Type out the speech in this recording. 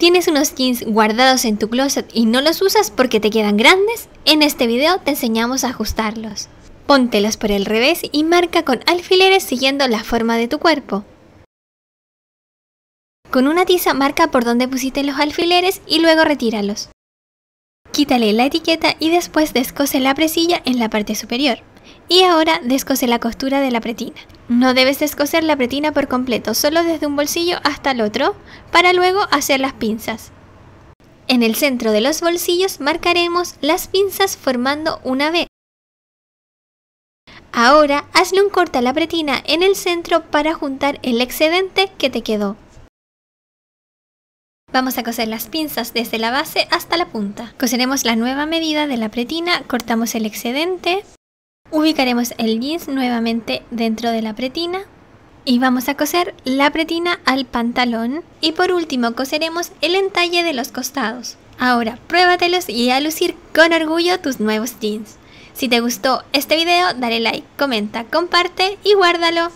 ¿Tienes unos jeans guardados en tu closet y no los usas porque te quedan grandes? En este video te enseñamos a ajustarlos. Póntelos por el revés y marca con alfileres siguiendo la forma de tu cuerpo. Con una tiza marca por donde pusiste los alfileres y luego retíralos. Quítale la etiqueta y después descose la presilla en la parte superior. Y ahora descose la costura de la pretina. No debes descoser la pretina por completo, solo desde un bolsillo hasta el otro, para luego hacer las pinzas. En el centro de los bolsillos marcaremos las pinzas formando una V. Ahora hazle un corte a la pretina en el centro para juntar el excedente que te quedó. Vamos a coser las pinzas desde la base hasta la punta. Coseremos la nueva medida de la pretina, cortamos el excedente Ubicaremos el jeans nuevamente dentro de la pretina y vamos a coser la pretina al pantalón y por último coseremos el entalle de los costados. Ahora pruébatelos y a lucir con orgullo tus nuevos jeans. Si te gustó este video dale like, comenta, comparte y guárdalo.